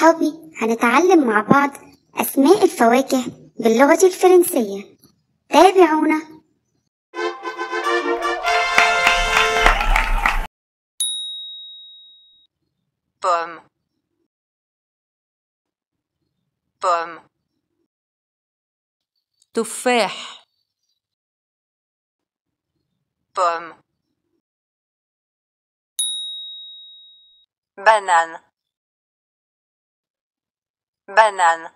صحابي هنتعلم مع بعض أسماء الفواكه باللغة الفرنسية تابعونا بوم بوم تفاح بوم بنان banane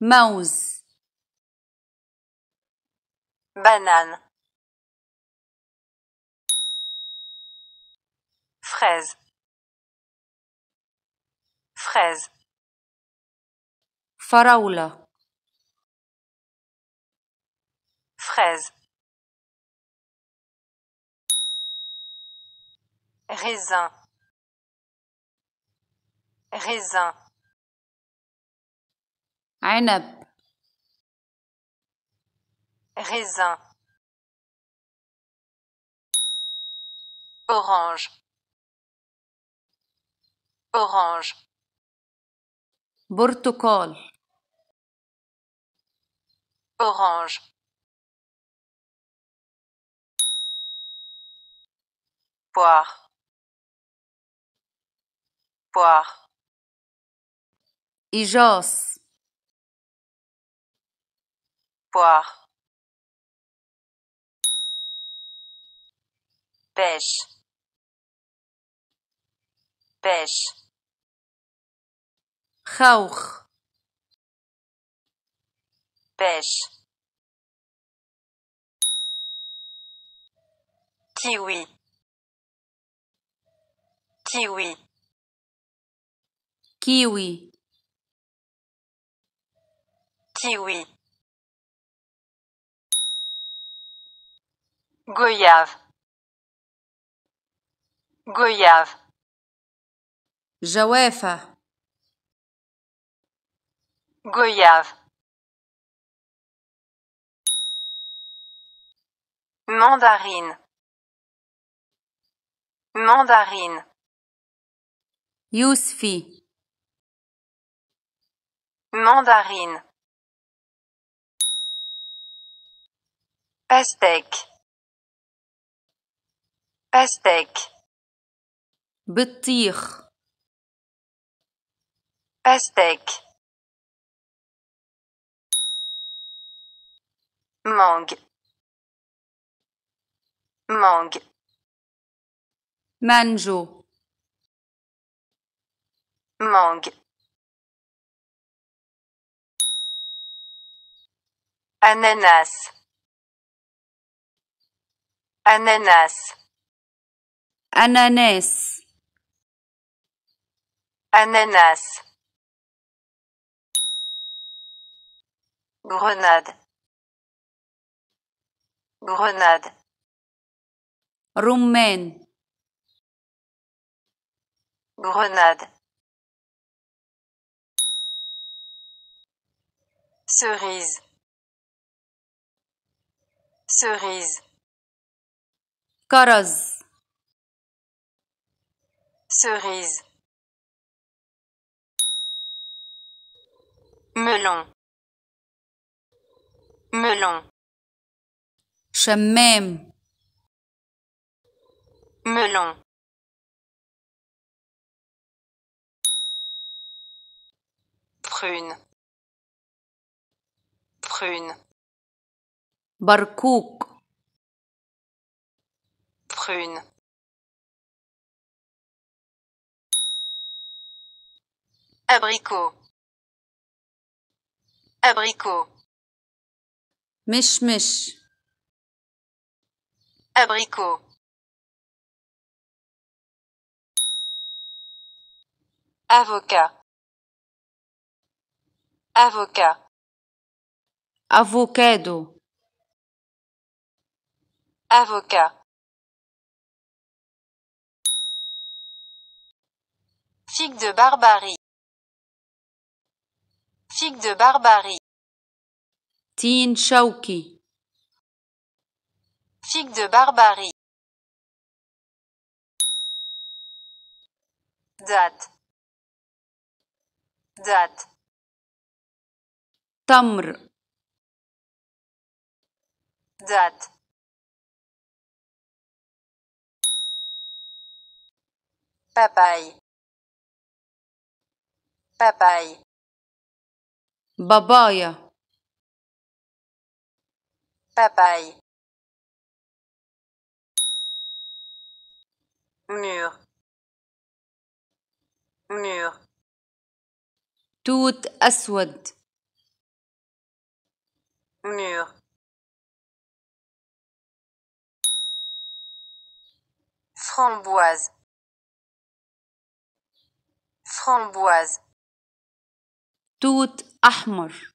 mouse banane fraise fraise faraula fraise raisin raisin raisin orange orange برتقال orange poire poire إجاص poire pêche pêche pêche kiwi kiwi kiwi kiwi Goyave. Goyave. Jawefa. Goyave. Mandarine. Mandarine. Yousfi. Mandarine. Pastèque. أستيك بطيخ أستيك مانج مانج مانجو مانج أناناس أناناس Ananas. Ananas. Grenade. Grenade. Roumaine. Grenade. Cerise. Cerise. Coroz cerise, melon, melon, Chamem. melon, prune, prune, barcook, prune. Abricot. Abricot. mèche Abricot. Avocat. Avocat. Avocado. Avocat. Figue de Barbarie. Figue de Barbarie. Tin Chauki Figue de Barbarie. Date. Date. Tamre. Date. Papaye. Papaye papaye Mur Mur Tout assout Mur Framboise Framboise. توت أحمر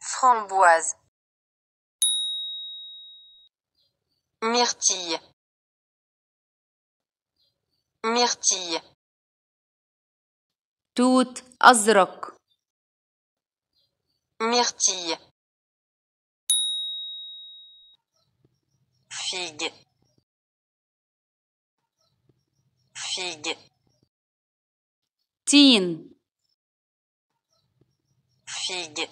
فرامبواز ميرتي ميرتي توت أزرق ميرتي فيج فيج تين Carambol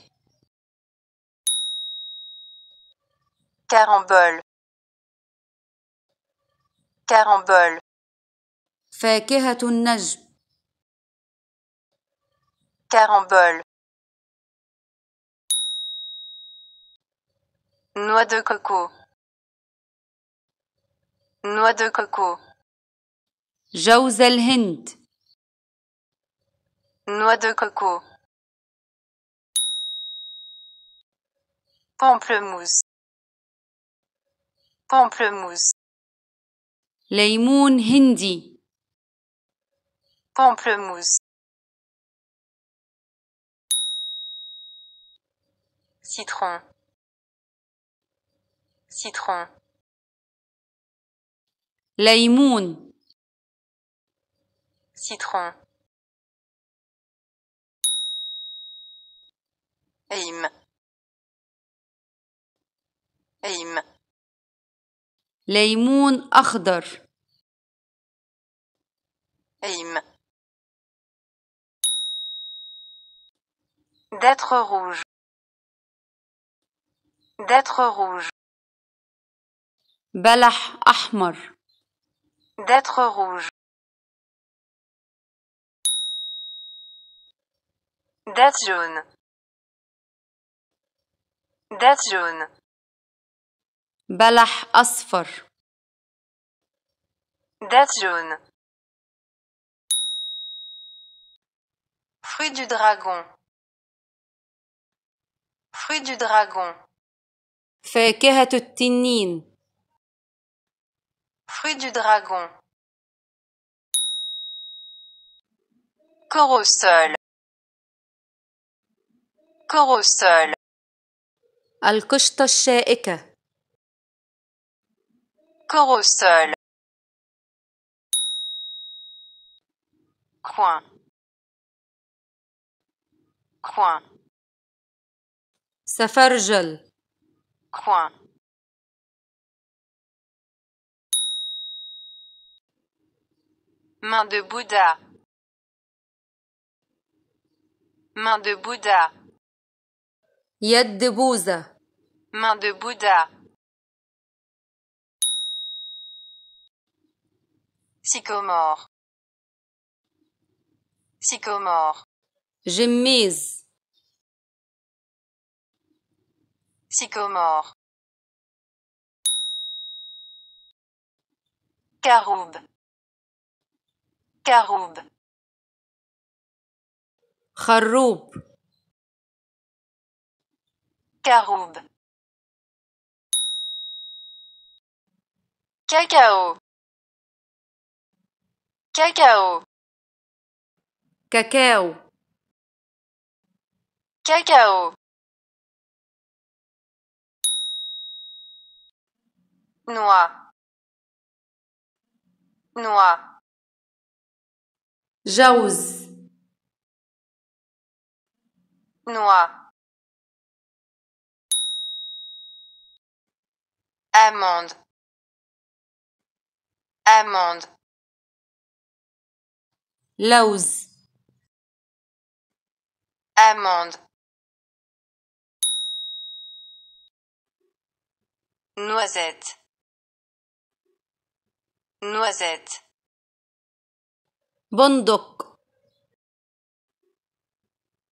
carambole carambole فاكهة carambole noix de coco noix de coco جوز Hind. noix de coco pamplemousse pamplemousse ليمون hindi pamplemousse citron citron ليمون citron أيم ليمون أخضر أيم d'être rouge d'être rouge بلح أحمر d'être rouge d'être jaune d'être jaune بلح أصفر داتجون Fruit du dragon. Fruit du dragon. فاكهة التنين. Fruit du dragon. Corosol. Corosol. القشطة الشائكة. corps au sol. Coin. Coin. gel. Coin. Main de Bouddha. Main de Bouddha. Yad de Bouza. Main de Bouddha. Sycomore. Sycomore. Gemmise. Sycomore. Caroube. Caroube. Kharoub. Caroube. Cacao. Cacao. Cacao. Cacao. Noix. Noix. Jaouz. Noix. Amande. Amande. L'auze. amande noisette noisette Bondoc.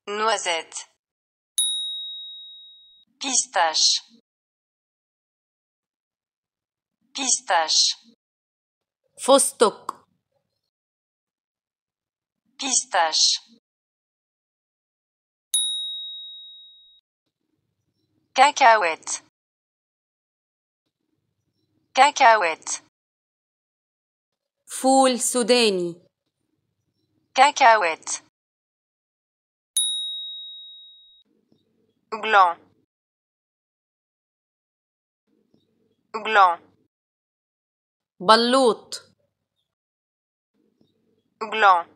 noisette pistache pistache Faustoc. Pistache. Cacahuète. Cacahuète. foule soudaine, cacahuète gland gland بلوط